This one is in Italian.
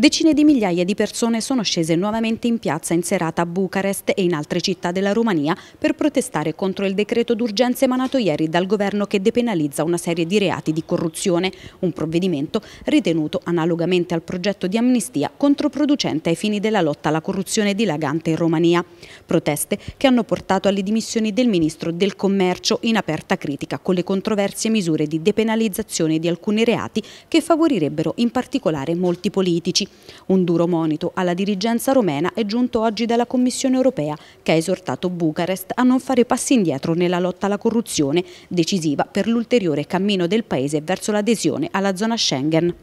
Decine di migliaia di persone sono scese nuovamente in piazza in serata a Bucarest e in altre città della Romania per protestare contro il decreto d'urgenza emanato ieri dal governo che depenalizza una serie di reati di corruzione, un provvedimento ritenuto analogamente al progetto di amnistia controproducente ai fini della lotta alla corruzione dilagante in Romania. Proteste che hanno portato alle dimissioni del ministro del commercio in aperta critica con le controversie misure di depenalizzazione di alcuni reati che favorirebbero in particolare molti politici. Un duro monito alla dirigenza romena è giunto oggi dalla Commissione europea che ha esortato Bucarest a non fare passi indietro nella lotta alla corruzione, decisiva per l'ulteriore cammino del Paese verso l'adesione alla zona Schengen.